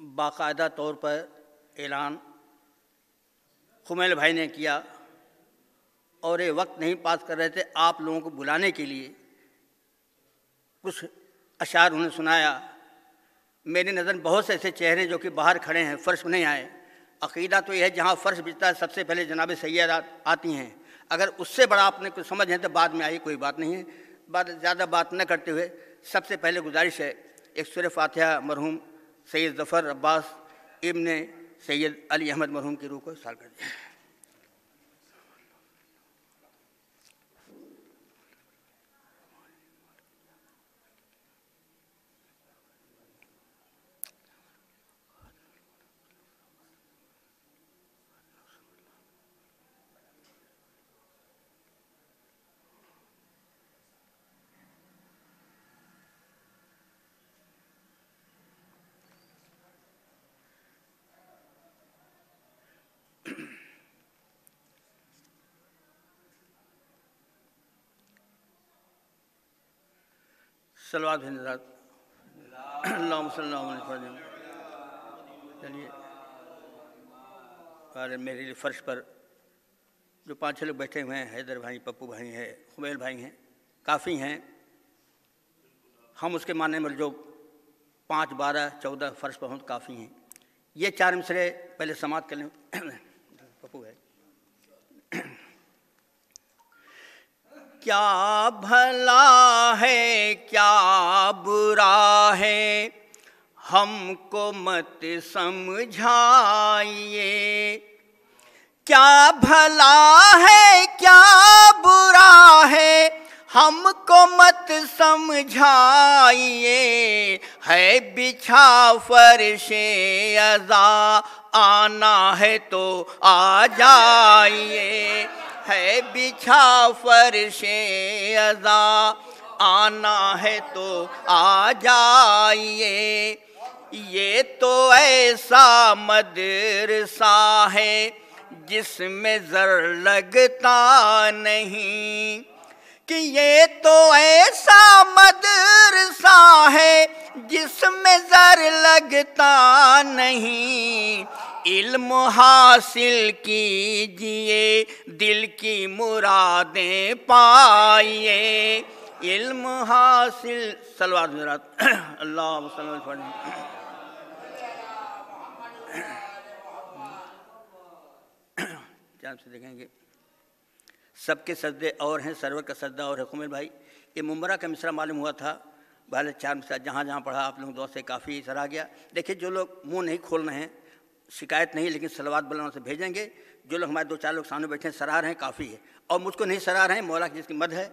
बाकायदा तौर पर ऐलान खुमेल भाई ने किया और ये वक्त नहीं पास कर रहे थे आप लोगों को बुलाने के लिए कुछ अशार उन्हें सुनाया मेरी नज़र बहुत से ऐसे चेहरे जो कि बाहर खड़े हैं फ़र्श नहीं आए अकीदा तो यह है जहाँ फ़र्श बिजता है सबसे पहले जनाब सैदा आती हैं अगर उससे बड़ा आपने कुछ समझ है तो बाद में आई कोई बात नहीं है बात ज़्यादा बात न करते हुए सबसे पहले गुजारिश है एक सुर फातह मरहूम सैयद ज़फ़र अब्बास ने सैयद अली अहमद मरहूम की रूह को साल कर दिया सलवाद हिंदात अल्लाम चलिए अरे मेरे लिए फ़र्श पर जो पाँच छः लोग बैठे हुए हैं हैदर भाई पप्पू भाई हैं हुमेल भाई हैं काफ़ी हैं हम उसके मानने में जो पाँच बारह चौदह फ़र्श पर हों तो काफ़ी हैं ये चार मिसरे पहले समाप्त कर लें क्या भला है क्या बुरा है हमको मत समझाइए क्या भला है क्या बुरा है हमको मत समझाइए है बिछा फरशे अजा आना है तो आ जाइए है बिछा फरशे अजा आना है तो आ जाइए ये तो ऐसा मदरसा है जिसमें जर लगता नहीं कि ये तो ऐसा मदरसा है जिसमें जर लगता नहीं इल्म हासिल कीजिए दिल की मुरादें पाइए इल्म हासिल सलवार मुराद अल्लाह वसल्लम से देखेंगे सबके सदे और हैं सर्वर का सदा और है कुमिल भाई ये मुमरा का मिसरा मालूम हुआ था भाई चार मिसरा जहाँ जहाँ पढ़ा आप लोग दोस्त से काफ़ी सराहा गया देखिए जो लोग मुंह नहीं खोल रहे हैं शिकायत नहीं लेकिन सलवात बुलाना से भेजेंगे जो लोग हमारे दो चार लोग सामने बैठे हैं सराह रहे हैं काफ़ी है और मुझको नहीं सराह रहे हैं मौला की जिसकी मद है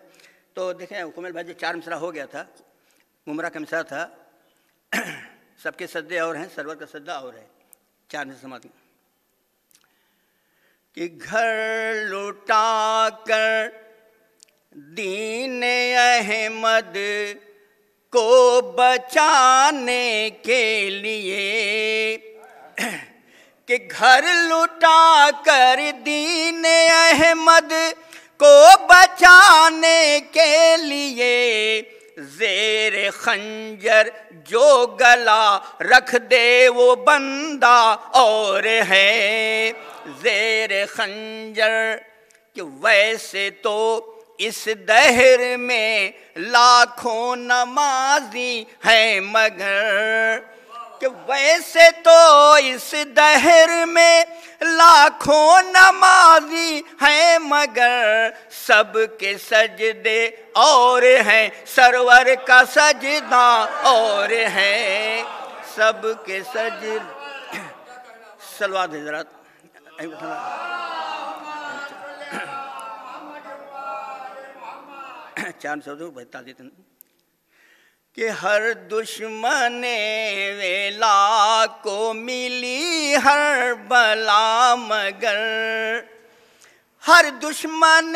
तो देखें हुकुमल भाई जी चार मिसरा हो गया था उमरा का मिसरा था सबके सदे और हैं सरवर का सद्दा और है चार मिसरा समाधि कि घर लुटा कर दीन अहमद को बचाने के लिए कि घर लुटा कर दीन अहमद को बचाने के लिए जेर खंजर जो गला रख दे वो बंदा और है जेर खंजर कि वैसे तो इस दहर में लाखों नमाजी हैं मगर कि वैसे तो इस दहर में लाखों नमाजी हैं मगर सब के सजदे और हैं सरवर का सजदा और हैं सब के सज सलवा जरा चार सौ दो बता देते कि हर दुश्मन वेला को मिली हर बला मगर हर दुश्मन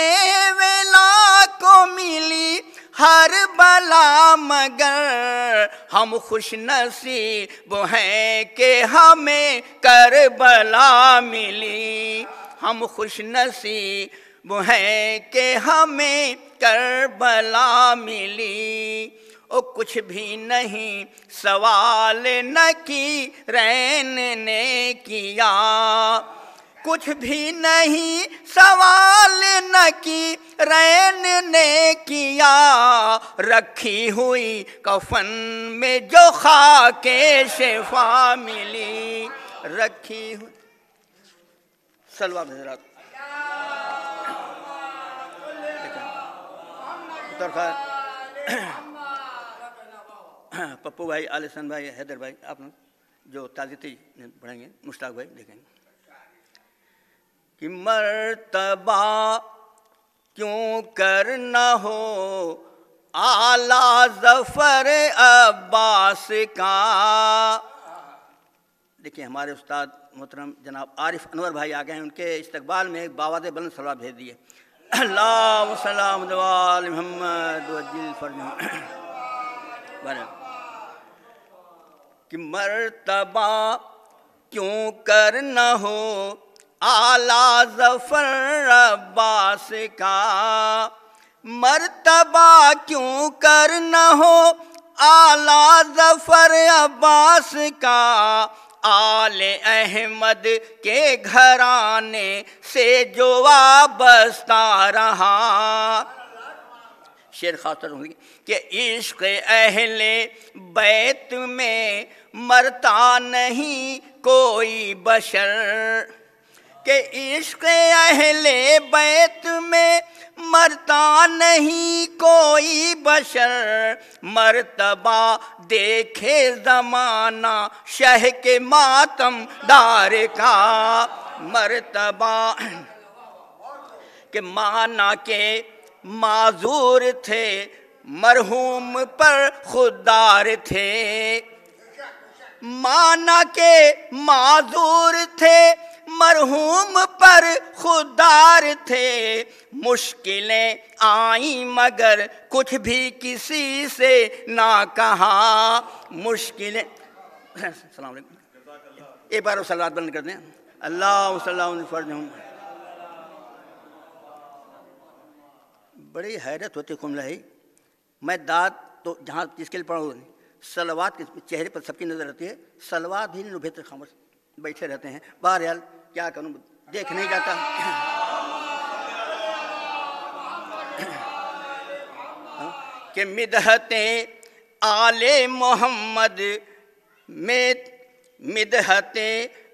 वेला को मिली हर बला मगर हम खुश नसीब हैं के हमें कर बला मिली हम खुश नसीब हैं के हमें कर बला मिली ओ कुछ भी नहीं सवाल न की रैन ने किया कुछ भी नहीं सवाल न की रैन ने किया रखी हुई कफन में जो खाके शेफा मिली रखी हुई सलवा हजरात तरफा पप्पू भाई आलिसन भाई हैदर भाई आप लोग जो ताजती पढ़ेंगे मुश्ताक भाई देखेंगे कि मर्तबा क्यों करना हो आला जफर अब्बास का देखिए हमारे उस्ताद मोहतरम जनाब आरिफ अनवर भाई आ गए हैं उनके इस्तकबाल में एक दे बलंद सलाह भेज दिए अल्लाह सलाम मोहम्मद वजील कि मर्तबा क्यों कर न हो आला जफर अब्बास का मर्तबा क्यों कर न हो आला जफर अब्बास का आल अहमद के घराने से जो वाबस्ता रहा शेर खातर होंगे कि इश्क अहले बैत में मरता नहीं कोई बशर के इश्क अहले बैत में मरता नहीं कोई बशर मरतबा देखे जमाना शह के मातम दार का मरतबा के माना के माजूर थे मरहूम पर खुददार थे माना के माजूर थे मरहूम पर खुदार थे मुश्किलें आई मगर कुछ भी किसी से ना कहा मुश्किलें एक बार सलाद बंद कर दें अल्लाह फर्ज हूँ बड़ी हैरत होती खुमलाई मैं दाद तो जहाँ जिसके लिए पढ़ा सलवाद के चेहरे पर सबकी नज़र रहती है सलवाद ही नुभित खामोश बैठे रहते हैं यार क्या करूं देख नहीं जाता हाँ? कि मिदहते आले मोहम्मद में मिदहते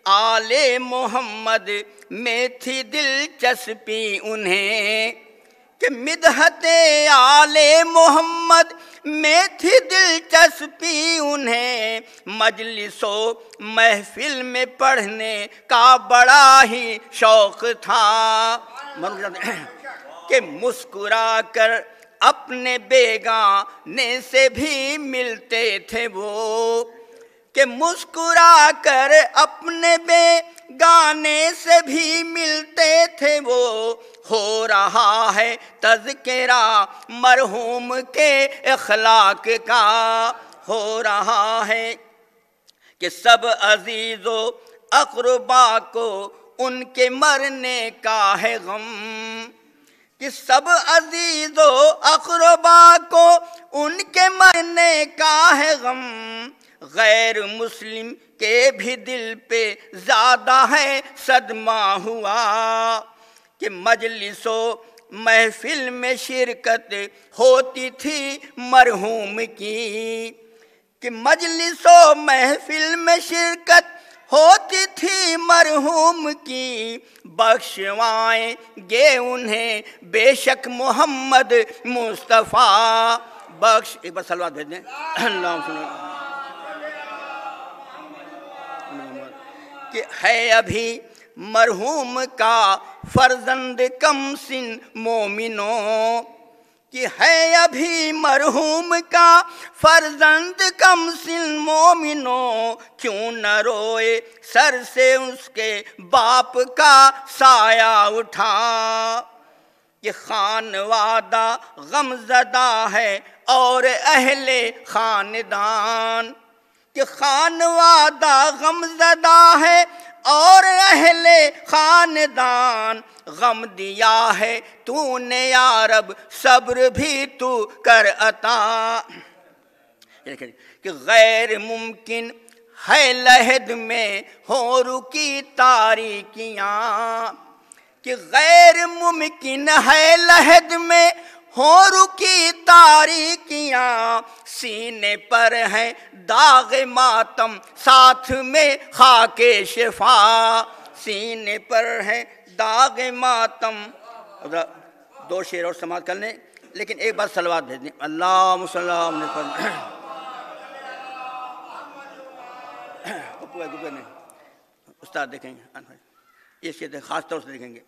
आले मोहम्मद में थी दिलचस्पी उन्हें कि मिदहते आले मोहम्मद में थी दिलचस्पी उन्हें मजलिसो महफिल में पढ़ने का बड़ा ही शौक था कि मुस्कुरा कर अपने बेगाने से भी मिलते थे वो कि मुस्कुरा कर अपने बेगाने से भी मिलते थे वो हो रहा है तजकेरा मरहूम के अखलाक का हो रहा है कि सब अजीज़ो अकरबा को उनके मरने का है गम कि सब अजीज़ो अकरबा को उनके मरने का है गम गैर मुस्लिम के भी दिल पे ज़्यादा है सदमा हुआ कि मजलिसो महफिल में शिरकत होती थी मरहूम की कि मजलिसो महफिल में शिरकत होती थी मरहूम की गे उन्हें बेशक मोहम्मद मुस्तफ़ा बख्श एक बार सलवा भेज दें कि है अभी मरहूम का फर्जंद कम सिन मोमिनो कि है अभी मरहूम का फर्जंद कम सिन मोमिनो क्यों न रोए सर से उसके बाप का साया उठा ये खान वादा गमजदा है और अहले खानदान कि खान वादा गमजदा है और अहले खानदान गम दिया है तूने यारब सब्र भी तू कर अता कि गैर मुमकिन है लहद में हो रुकी तारीकियाँ कि गैर मुमकिन है लहद में हो रुकी तारीकियां सीने पर हैं दाग मातम साथ में खाके शिफा सीने पर हैं दाग मातम दो शेर और समाज कर लें लेकिन एक बार सलवार भेज दें अल्लाह मुसलम उस्ताद देखेंगे ये शेर खास तौर से देखेंगे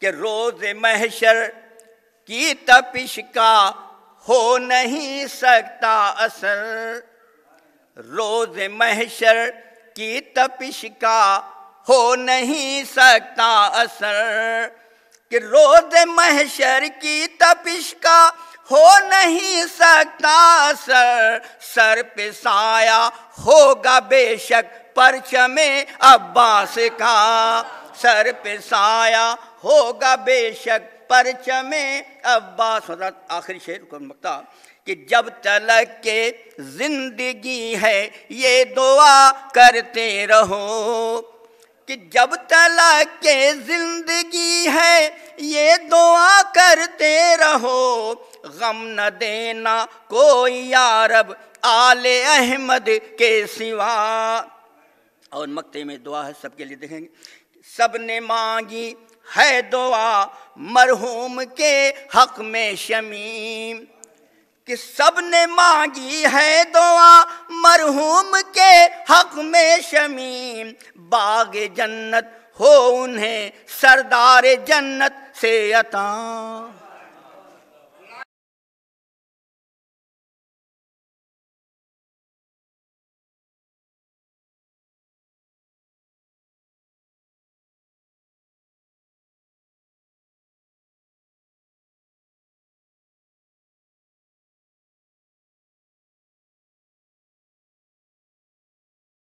कि रोज़ महशर की तपिश का हो नहीं सकता असर रोज महशर की तपिश का हो नहीं सकता असर कि रोज महशर की तपिश का हो नहीं सकता असर सर पे साया होगा बेशक परचमे अब्बास का सर पे साया होगा बेशक परचमे अब्बास हजरत आखिरी शेर को मकता कि जब तलक के जिंदगी है ये दुआ करते रहो कि जब तलक के जिंदगी है ये दुआ करते रहो गम न देना कोई यारब आले अहमद के सिवा और मक्ते में दुआ है सबके लिए देखेंगे सबने मांगी है दुआ मरहूम के हक में शमीम कि सब ने मांगी है दुआ मरहूम के हक में शमीम बाग जन्नत हो उन्हें सरदार जन्नत से अता